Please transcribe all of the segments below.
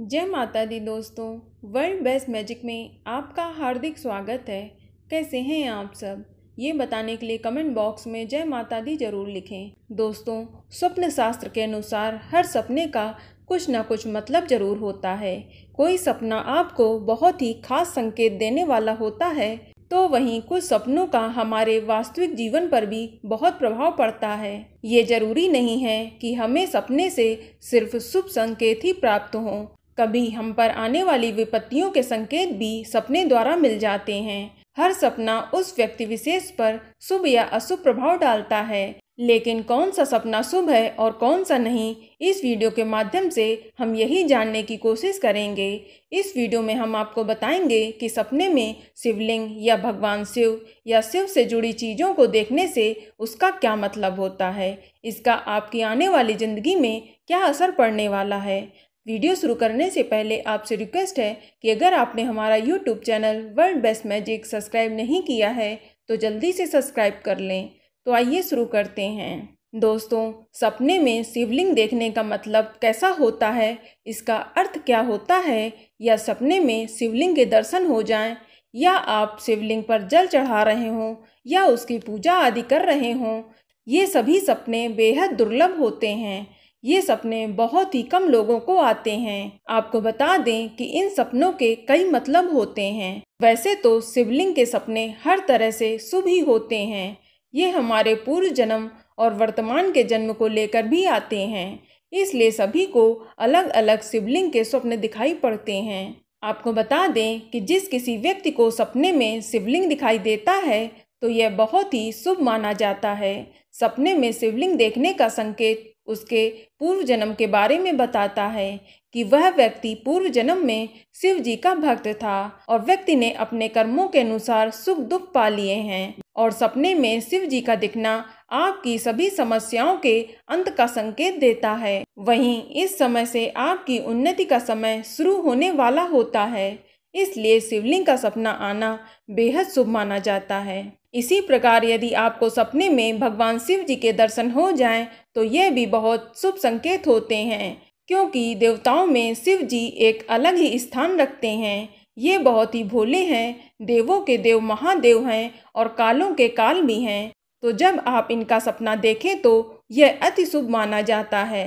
जय माता दी दोस्तों वर्ल्ड बेस्ट मैजिक में आपका हार्दिक स्वागत है कैसे हैं आप सब ये बताने के लिए कमेंट बॉक्स में जय माता दी जरूर लिखें दोस्तों स्वप्न शास्त्र के अनुसार हर सपने का कुछ ना कुछ मतलब जरूर होता है कोई सपना आपको बहुत ही खास संकेत देने वाला होता है तो वहीं कुछ सपनों का हमारे वास्तविक जीवन पर भी बहुत प्रभाव पड़ता है ये जरूरी नहीं है कि हमें सपने से सिर्फ शुभ संकेत ही प्राप्त हों कभी हम पर आने वाली विपत्तियों के संकेत भी सपने द्वारा मिल जाते हैं हर सपना उस व्यक्ति विशेष पर शुभ या अशुभ प्रभाव डालता है लेकिन कौन सा सपना शुभ है और कौन सा नहीं इस वीडियो के माध्यम से हम यही जानने की कोशिश करेंगे इस वीडियो में हम आपको बताएंगे कि सपने में शिवलिंग या भगवान शिव या शिव से जुड़ी चीज़ों को देखने से उसका क्या मतलब होता है इसका आपकी आने वाली ज़िंदगी में क्या असर पड़ने वाला है वीडियो शुरू करने से पहले आपसे रिक्वेस्ट है कि अगर आपने हमारा YouTube channel world best magic subscribe नहीं किया है तो जल्दी से सब्सक्राइब कर लें तो आइए शुरू करते हैं दोस्तों सपने में शिवलिंग देखने का मतलब कैसा होता है इसका अर्थ क्या होता है या सपने में शिवलिंग के दर्शन हो जाएं या आप शिवलिंग पर जल चढ़ा रहे हों या उसकी पूजा आदि कर रहे हों ये सभी सपने बेहद दुर्लभ होते हैं ये सपने बहुत ही कम लोगों को आते हैं आपको बता दें कि इन सपनों के कई मतलब होते हैं वैसे तो शिवलिंग के सपने हर तरह से शुभ ही होते हैं ये हमारे पूर्व जन्म और वर्तमान के जन्म को लेकर भी आते हैं इसलिए सभी को अलग अलग शिवलिंग के स्वप्न दिखाई पड़ते हैं आपको बता दें कि जिस किसी व्यक्ति को सपने में शिवलिंग दिखाई देता है तो यह बहुत ही शुभ माना जाता है सपने में शिवलिंग देखने का संकेत उसके पूर्व जन्म के बारे में बताता है कि वह व्यक्ति पूर्व जन्म में शिव जी का भक्त था और व्यक्ति ने अपने कर्मों के अनुसार सुख दुख पा लिए हैं और सपने में शिव जी का दिखना आपकी सभी समस्याओं के अंत का संकेत देता है वहीं इस समय से आपकी उन्नति का समय शुरू होने वाला होता है इसलिए शिवलिंग का सपना आना बेहद शुभ माना जाता है इसी प्रकार यदि आपको सपने में भगवान शिव जी के दर्शन हो जाएं तो यह भी बहुत शुभ संकेत होते हैं क्योंकि देवताओं में शिव जी एक अलग ही स्थान रखते हैं ये बहुत ही भोले हैं देवों के देव महादेव हैं और कालों के काल भी हैं तो जब आप इनका सपना देखें तो यह अति शुभ माना जाता है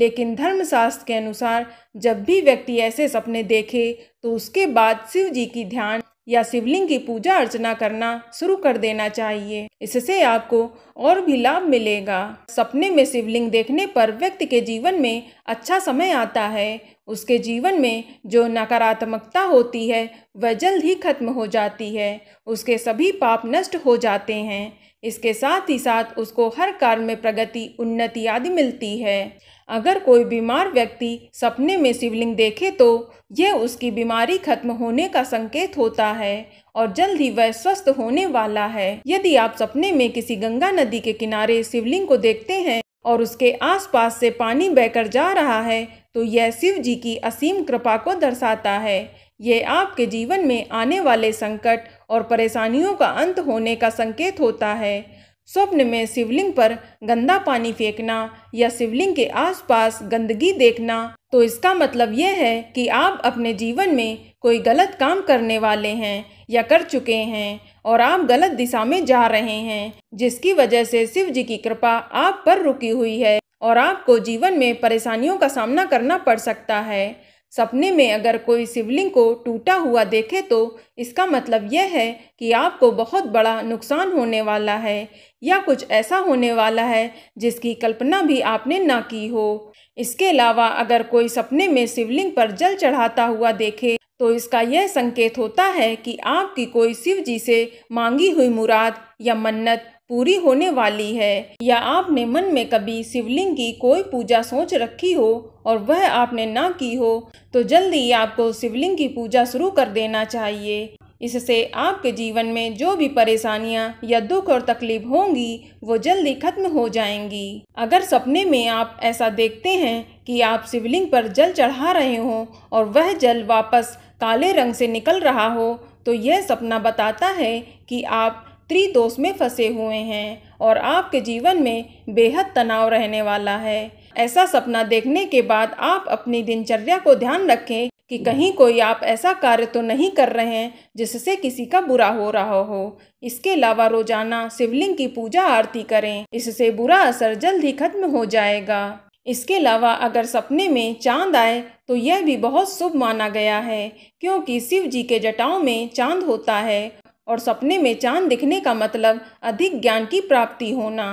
लेकिन धर्मशास्त्र के अनुसार जब भी व्यक्ति ऐसे सपने देखे तो उसके बाद शिव जी की ध्यान या शिवलिंग की पूजा अर्चना करना शुरू कर देना चाहिए इससे आपको और भी लाभ मिलेगा सपने में शिवलिंग देखने पर व्यक्ति के जीवन में अच्छा समय आता है उसके जीवन में जो नकारात्मकता होती है वह जल्द ही खत्म हो जाती है उसके सभी पाप नष्ट हो जाते हैं इसके साथ ही साथ उसको हर कार्य में प्रगति उन्नति आदि मिलती है अगर कोई बीमार व्यक्ति सपने में शिवलिंग देखे तो यह उसकी बीमारी खत्म होने का संकेत होता है और जल्द ही वह स्वस्थ होने वाला है यदि आप सपने में किसी गंगा नदी के किनारे शिवलिंग को देखते हैं और उसके आसपास से पानी बहकर जा रहा है तो यह शिव जी की असीम कृपा को दर्शाता है यह आपके जीवन में आने वाले संकट और परेशानियों का अंत होने का संकेत होता है स्वप्न में शिवलिंग पर गंदा पानी फेंकना या शिवलिंग के आसपास गंदगी देखना तो इसका मतलब यह है कि आप अपने जीवन में कोई गलत काम करने वाले हैं या कर चुके हैं और आप गलत दिशा में जा रहे हैं जिसकी वजह से शिव जी की कृपा आप पर रुकी हुई है और आपको जीवन में परेशानियों का सामना करना पड़ सकता है सपने में अगर कोई शिवलिंग को टूटा हुआ देखे तो इसका मतलब यह है कि आपको बहुत बड़ा नुकसान होने वाला है या कुछ ऐसा होने वाला है जिसकी कल्पना भी आपने ना की हो इसके अलावा अगर कोई सपने में शिवलिंग पर जल चढ़ाता हुआ देखे तो इसका यह संकेत होता है कि आपकी कोई शिव जी से मांगी हुई मुराद या मन्नत पूरी होने वाली है या आपने मन में कभी शिवलिंग की कोई पूजा सोच रखी हो और वह आपने ना की हो तो जल्दी ही आपको शिवलिंग की पूजा शुरू कर देना चाहिए इससे आपके जीवन में जो भी परेशानियां या दुख और तकलीफ होंगी वो जल्दी खत्म हो जाएंगी अगर सपने में आप ऐसा देखते हैं कि आप शिवलिंग पर जल चढ़ा रहे हों और वह जल वापस काले रंग से निकल रहा हो तो यह सपना बताता है कि आप त्रिदोष में फंसे हुए हैं और आपके जीवन में बेहद तनाव रहने वाला है ऐसा सपना देखने के बाद आप अपनी दिनचर्या को ध्यान रखें कि कहीं कोई आप ऐसा कार्य तो नहीं कर रहे हैं जिससे किसी का बुरा हो रहा हो इसके अलावा रोजाना शिवलिंग की पूजा आरती करें इससे बुरा असर जल्द ही खत्म हो जाएगा इसके अलावा अगर सपने में चांद आए तो यह भी बहुत शुभ माना गया है क्योंकि शिव जी के जटाओं में चांद होता है और सपने में चांद दिखने का मतलब अधिक ज्ञान की प्राप्ति होना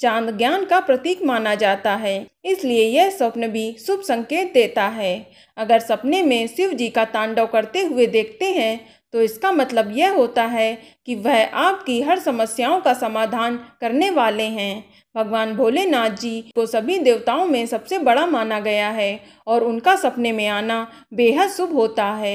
चांद ज्ञान का प्रतीक माना जाता है इसलिए यह स्वप्न भी शुभ संकेत देता है अगर सपने में शिव जी का तांडव करते हुए देखते हैं तो इसका मतलब यह होता है कि वह आपकी हर समस्याओं का समाधान करने वाले हैं भगवान भोलेनाथ जी को सभी देवताओं में सबसे बड़ा माना गया है और उनका सपने में आना बेहद शुभ होता है